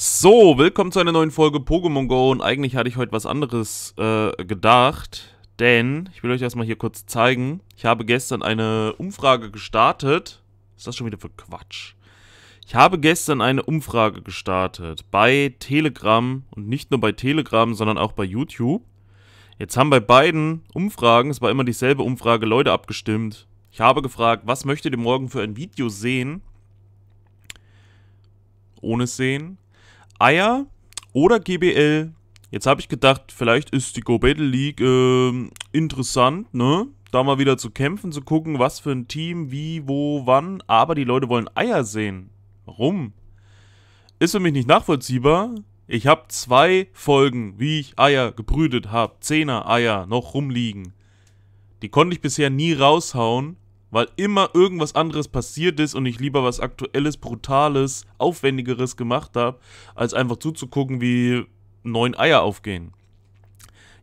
So, willkommen zu einer neuen Folge Pokémon Go und eigentlich hatte ich heute was anderes äh, gedacht, denn ich will euch erstmal hier kurz zeigen, ich habe gestern eine Umfrage gestartet. Ist das schon wieder für Quatsch? Ich habe gestern eine Umfrage gestartet bei Telegram und nicht nur bei Telegram, sondern auch bei YouTube. Jetzt haben bei beiden Umfragen, es war immer dieselbe Umfrage, Leute abgestimmt. Ich habe gefragt, was möchtet ihr morgen für ein Video sehen? Ohne sehen Eier oder GBL. Jetzt habe ich gedacht, vielleicht ist die Go Battle League äh, interessant, ne? Da mal wieder zu kämpfen, zu gucken, was für ein Team, wie, wo, wann. Aber die Leute wollen Eier sehen. Warum? Ist für mich nicht nachvollziehbar. Ich habe zwei Folgen, wie ich Eier gebrütet habe. Zehner Eier noch rumliegen. Die konnte ich bisher nie raushauen, weil immer irgendwas anderes passiert ist und ich lieber was Aktuelles, Brutales, Aufwendigeres gemacht habe, als einfach zuzugucken, wie neun Eier aufgehen.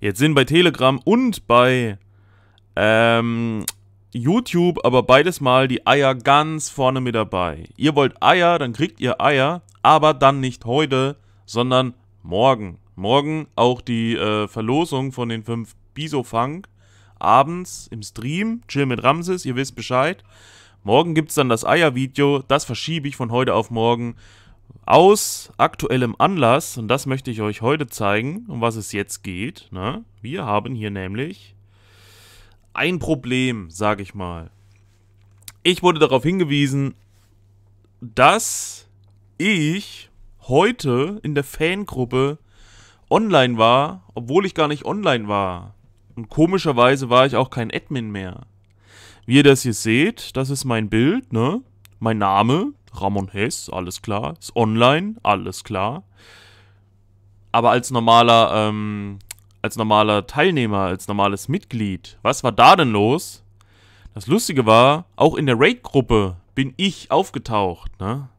Jetzt sind bei Telegram und bei ähm, YouTube aber beides mal die Eier ganz vorne mit dabei. Ihr wollt Eier, dann kriegt ihr Eier, aber dann nicht heute, sondern morgen. Morgen auch die äh, Verlosung von den fünf Bisofunk abends im Stream, chill mit Ramses, ihr wisst Bescheid. Morgen gibt es dann das Eier-Video, das verschiebe ich von heute auf morgen aus aktuellem Anlass, und das möchte ich euch heute zeigen, um was es jetzt geht. Ne? Wir haben hier nämlich ein Problem, sage ich mal. Ich wurde darauf hingewiesen, dass ich heute in der Fangruppe online war, obwohl ich gar nicht online war. Und komischerweise war ich auch kein Admin mehr. Wie ihr das hier seht, das ist mein Bild, ne? Mein Name, Ramon Hess, alles klar. Ist online, alles klar. Aber als normaler, ähm, als normaler Teilnehmer, als normales Mitglied, was war da denn los? Das Lustige war, auch in der Raid-Gruppe bin ich aufgetaucht, ne?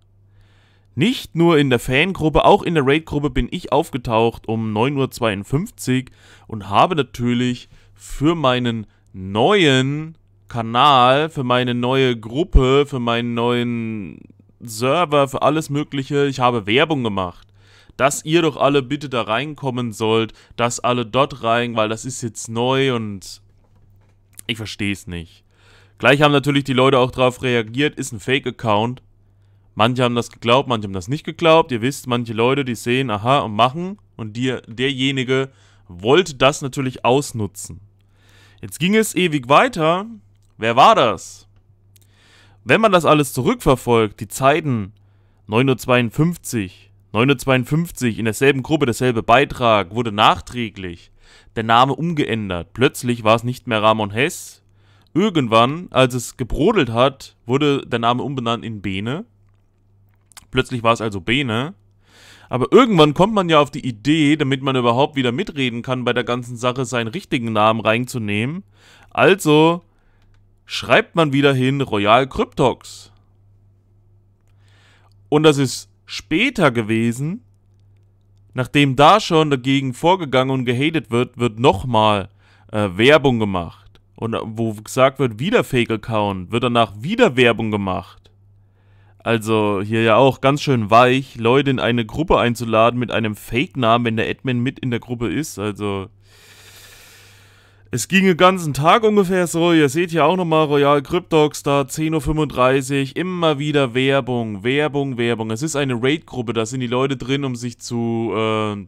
Nicht nur in der Fangruppe, auch in der Raid-Gruppe bin ich aufgetaucht um 9.52 Uhr und habe natürlich für meinen neuen Kanal, für meine neue Gruppe, für meinen neuen Server, für alles Mögliche, ich habe Werbung gemacht. Dass ihr doch alle bitte da reinkommen sollt, dass alle dort rein, weil das ist jetzt neu und ich verstehe es nicht. Gleich haben natürlich die Leute auch darauf reagiert, ist ein Fake-Account. Manche haben das geglaubt, manche haben das nicht geglaubt. Ihr wisst, manche Leute, die sehen, aha, und machen. Und die, derjenige wollte das natürlich ausnutzen. Jetzt ging es ewig weiter. Wer war das? Wenn man das alles zurückverfolgt, die Zeiten 9.52 Uhr, 9.52 Uhr in derselben Gruppe, derselbe Beitrag, wurde nachträglich der Name umgeändert. Plötzlich war es nicht mehr Ramon Hess. Irgendwann, als es gebrodelt hat, wurde der Name umbenannt in Bene. Plötzlich war es also Bene. Aber irgendwann kommt man ja auf die Idee, damit man überhaupt wieder mitreden kann bei der ganzen Sache, seinen richtigen Namen reinzunehmen. Also schreibt man wieder hin Royal Cryptox. Und das ist später gewesen, nachdem da schon dagegen vorgegangen und gehatet wird, wird nochmal äh, Werbung gemacht. Und äh, wo gesagt wird, wieder Fake Account, wird danach wieder Werbung gemacht. Also hier ja auch ganz schön weich, Leute in eine Gruppe einzuladen mit einem Fake-Namen, wenn der Admin mit in der Gruppe ist. Also es ging den ganzen Tag ungefähr so. Ihr seht hier auch nochmal Royal Cryptox da, 10.35 Uhr. Immer wieder Werbung, Werbung, Werbung. Es ist eine Raid-Gruppe, da sind die Leute drin, um sich zu, äh,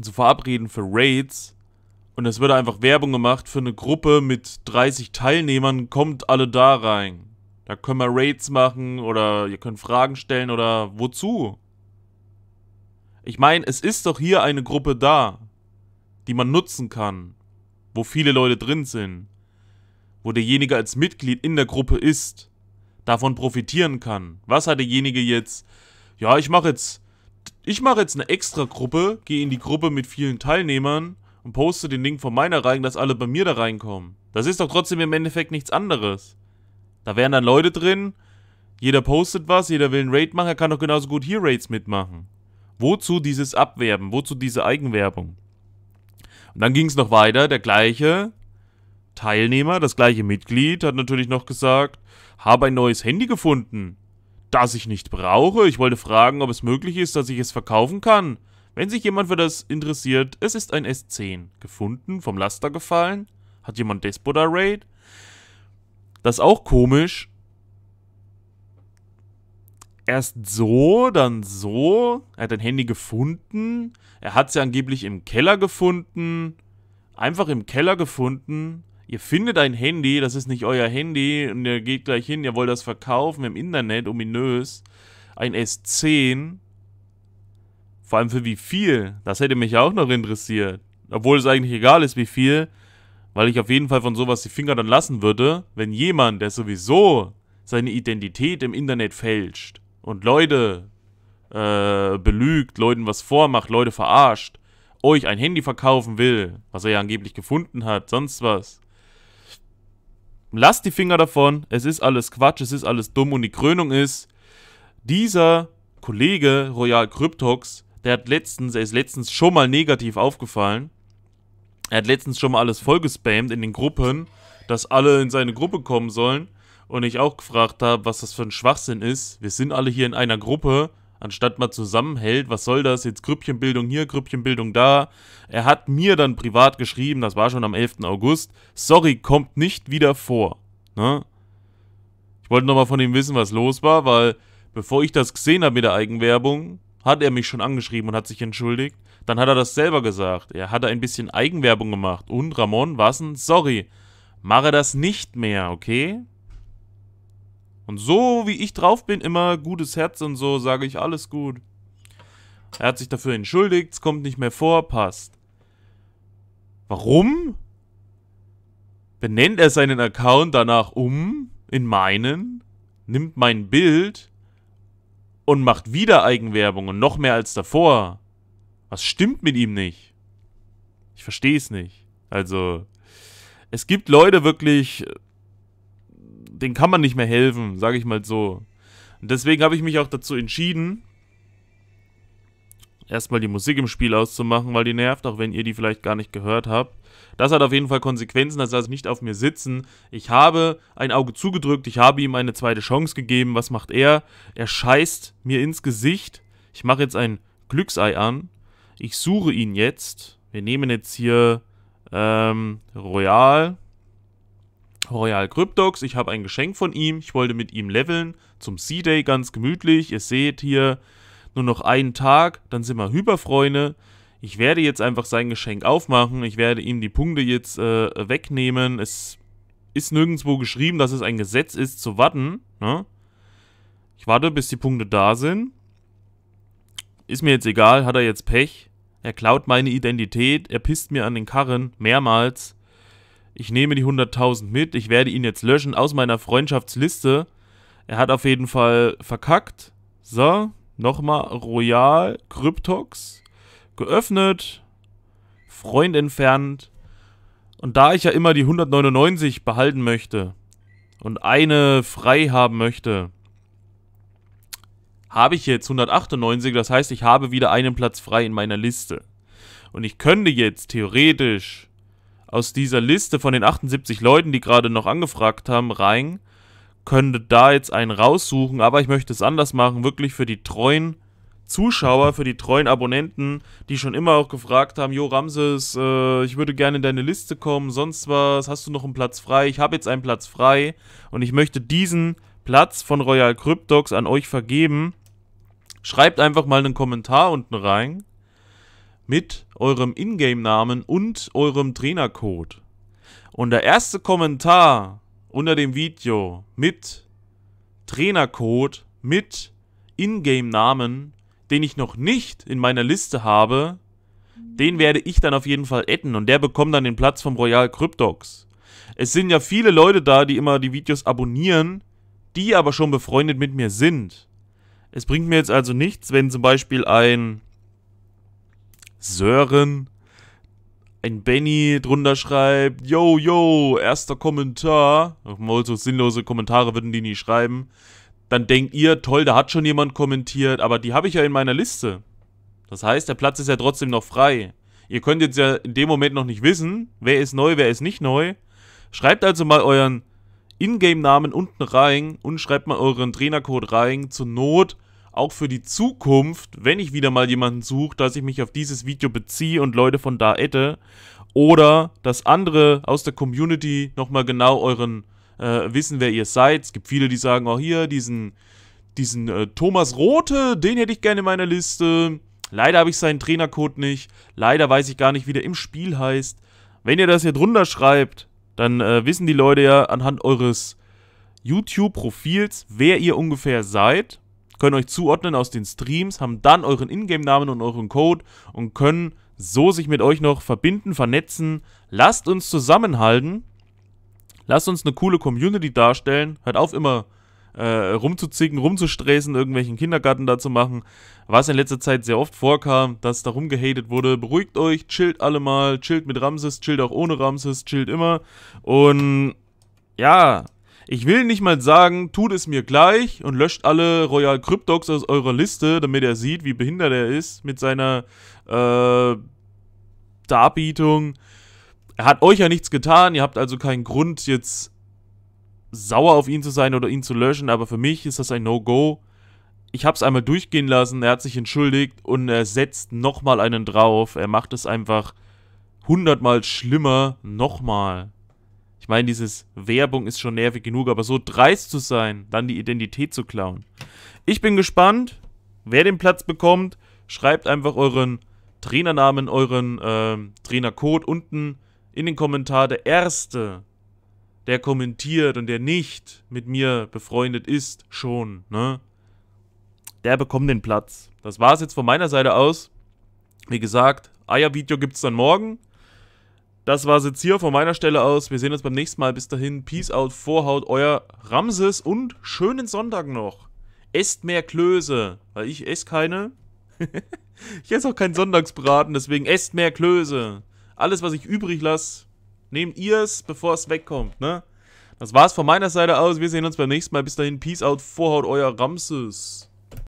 zu verabreden für Raids. Und es wird einfach Werbung gemacht für eine Gruppe mit 30 Teilnehmern. Kommt alle da rein. Da können wir Raids machen oder ihr könnt Fragen stellen oder wozu? Ich meine, es ist doch hier eine Gruppe da, die man nutzen kann, wo viele Leute drin sind, wo derjenige als Mitglied in der Gruppe ist, davon profitieren kann. Was hat derjenige jetzt? Ja, ich mache jetzt, ich mache jetzt eine extra Gruppe, gehe in die Gruppe mit vielen Teilnehmern und poste den Link von meiner rein, dass alle bei mir da reinkommen. Das ist doch trotzdem im Endeffekt nichts anderes. Da wären dann Leute drin, jeder postet was, jeder will einen Raid machen, er kann doch genauso gut hier Raids mitmachen. Wozu dieses Abwerben? Wozu diese Eigenwerbung? Und dann ging es noch weiter, der gleiche Teilnehmer, das gleiche Mitglied, hat natürlich noch gesagt, habe ein neues Handy gefunden, das ich nicht brauche. Ich wollte fragen, ob es möglich ist, dass ich es verkaufen kann. Wenn sich jemand für das interessiert, es ist ein S10. Gefunden, vom Laster gefallen. Hat jemand Despoda Raid? Das ist auch komisch. Erst so, dann so. Er hat ein Handy gefunden. Er hat sie angeblich im Keller gefunden. Einfach im Keller gefunden. Ihr findet ein Handy, das ist nicht euer Handy. Und ihr geht gleich hin, ihr wollt das verkaufen im Internet, ominös. Ein S10. Vor allem für wie viel? Das hätte mich auch noch interessiert. Obwohl es eigentlich egal ist, wie viel. Weil ich auf jeden Fall von sowas die Finger dann lassen würde, wenn jemand, der sowieso seine Identität im Internet fälscht und Leute äh, belügt, Leuten was vormacht, Leute verarscht, euch ein Handy verkaufen will, was er ja angeblich gefunden hat, sonst was. Lasst die Finger davon, es ist alles Quatsch, es ist alles dumm und die Krönung ist, dieser Kollege Royal Cryptox, der hat letztens, er ist letztens schon mal negativ aufgefallen er hat letztens schon mal alles vollgespammt in den Gruppen, dass alle in seine Gruppe kommen sollen. Und ich auch gefragt habe, was das für ein Schwachsinn ist. Wir sind alle hier in einer Gruppe, anstatt mal zusammenhält. Was soll das? Jetzt Grüppchenbildung hier, Grüppchenbildung da. Er hat mir dann privat geschrieben, das war schon am 11. August. Sorry, kommt nicht wieder vor. Ne? Ich wollte nochmal von ihm wissen, was los war, weil bevor ich das gesehen habe mit der Eigenwerbung, hat er mich schon angeschrieben und hat sich entschuldigt. Dann hat er das selber gesagt. Er hat ein bisschen Eigenwerbung gemacht. Und Ramon was denn? sorry, mache das nicht mehr, okay? Und so wie ich drauf bin, immer gutes Herz und so, sage ich alles gut. Er hat sich dafür entschuldigt, es kommt nicht mehr vor, passt. Warum? Benennt er seinen Account danach um in meinen, nimmt mein Bild und macht wieder Eigenwerbung und noch mehr als davor. Was stimmt mit ihm nicht? Ich verstehe es nicht. Also, es gibt Leute wirklich, denen kann man nicht mehr helfen, sage ich mal so. Und deswegen habe ich mich auch dazu entschieden, erstmal die Musik im Spiel auszumachen, weil die nervt, auch wenn ihr die vielleicht gar nicht gehört habt. Das hat auf jeden Fall Konsequenzen, das heißt nicht auf mir sitzen. Ich habe ein Auge zugedrückt, ich habe ihm eine zweite Chance gegeben. Was macht er? Er scheißt mir ins Gesicht. Ich mache jetzt ein Glücksei an. Ich suche ihn jetzt. Wir nehmen jetzt hier ähm, Royal. Royal Cryptox. Ich habe ein Geschenk von ihm. Ich wollte mit ihm leveln zum Sea day ganz gemütlich. Ihr seht hier, nur noch einen Tag, dann sind wir Hyperfreunde. Ich werde jetzt einfach sein Geschenk aufmachen. Ich werde ihm die Punkte jetzt äh, wegnehmen. Es ist nirgendwo geschrieben, dass es ein Gesetz ist, zu warten. Ne? Ich warte, bis die Punkte da sind. Ist mir jetzt egal, hat er jetzt Pech. Er klaut meine Identität, er pisst mir an den Karren, mehrmals. Ich nehme die 100.000 mit, ich werde ihn jetzt löschen aus meiner Freundschaftsliste. Er hat auf jeden Fall verkackt. So, Nochmal Royal Kryptox. Geöffnet. Freund entfernt. Und da ich ja immer die 199 behalten möchte und eine frei haben möchte, habe ich jetzt 198. Das heißt, ich habe wieder einen Platz frei in meiner Liste. Und ich könnte jetzt theoretisch aus dieser Liste von den 78 Leuten, die gerade noch angefragt haben, rein könnte da jetzt einen raussuchen, aber ich möchte es anders machen, wirklich für die treuen Zuschauer, für die treuen Abonnenten, die schon immer auch gefragt haben, Jo Ramses, äh, ich würde gerne in deine Liste kommen, sonst was, hast du noch einen Platz frei? Ich habe jetzt einen Platz frei und ich möchte diesen Platz von Royal Cryptox an euch vergeben. Schreibt einfach mal einen Kommentar unten rein mit eurem Ingame-Namen und eurem Trainercode. Und der erste Kommentar, unter dem Video mit Trainercode, mit Ingame-Namen, den ich noch nicht in meiner Liste habe, den werde ich dann auf jeden Fall adden und der bekommt dann den Platz vom Royal Cryptox. Es sind ja viele Leute da, die immer die Videos abonnieren, die aber schon befreundet mit mir sind. Es bringt mir jetzt also nichts, wenn zum Beispiel ein Sören ein Benny drunter schreibt, yo, yo, erster Kommentar. Mal so sinnlose Kommentare würden die nie schreiben. Dann denkt ihr, toll, da hat schon jemand kommentiert, aber die habe ich ja in meiner Liste. Das heißt, der Platz ist ja trotzdem noch frei. Ihr könnt jetzt ja in dem Moment noch nicht wissen, wer ist neu, wer ist nicht neu. Schreibt also mal euren Ingame-Namen unten rein und schreibt mal euren Trainercode rein. Zur Not auch für die Zukunft, wenn ich wieder mal jemanden suche, dass ich mich auf dieses Video beziehe und Leute von da ette. Oder dass andere aus der Community nochmal genau euren äh, wissen, wer ihr seid. Es gibt viele, die sagen, oh hier, diesen, diesen äh, Thomas Rote, den hätte ich gerne in meiner Liste. Leider habe ich seinen Trainercode nicht. Leider weiß ich gar nicht, wie der im Spiel heißt. Wenn ihr das hier drunter schreibt, dann äh, wissen die Leute ja anhand eures YouTube-Profils, wer ihr ungefähr seid können euch zuordnen aus den Streams, haben dann euren Ingame-Namen und euren Code und können so sich mit euch noch verbinden, vernetzen. Lasst uns zusammenhalten. Lasst uns eine coole Community darstellen. Hört auf, immer äh, rumzuzicken, rumzustressen, irgendwelchen Kindergarten da zu machen. Was in letzter Zeit sehr oft vorkam, dass da rumgehatet wurde. Beruhigt euch, chillt alle mal, chillt mit Ramses, chillt auch ohne Ramses, chillt immer. Und ja, ich will nicht mal sagen, tut es mir gleich und löscht alle Royal Cryptox aus eurer Liste, damit er sieht, wie behindert er ist mit seiner äh, Darbietung. Er hat euch ja nichts getan, ihr habt also keinen Grund, jetzt sauer auf ihn zu sein oder ihn zu löschen, aber für mich ist das ein No-Go. Ich habe es einmal durchgehen lassen, er hat sich entschuldigt und er setzt nochmal einen drauf. Er macht es einfach hundertmal schlimmer nochmal. Ich meine, dieses Werbung ist schon nervig genug, aber so dreist zu sein, dann die Identität zu klauen. Ich bin gespannt, wer den Platz bekommt. Schreibt einfach euren Trainernamen, euren äh, Trainercode unten in den Kommentar. Der Erste, der kommentiert und der nicht mit mir befreundet ist, schon, ne? Der bekommt den Platz. Das war es jetzt von meiner Seite aus. Wie gesagt, Eiervideo gibt es dann morgen. Das war's jetzt hier von meiner Stelle aus. Wir sehen uns beim nächsten Mal. Bis dahin, Peace out, Vorhaut, euer Ramses und schönen Sonntag noch. Esst mehr Klöße, weil ich esse keine. ich esse auch keinen Sonntagsbraten, deswegen esst mehr Klöße. Alles, was ich übrig lasse, nehmt ihr es, bevor es wegkommt, ne? Das war's von meiner Seite aus. Wir sehen uns beim nächsten Mal. Bis dahin, Peace out, Vorhaut, euer Ramses.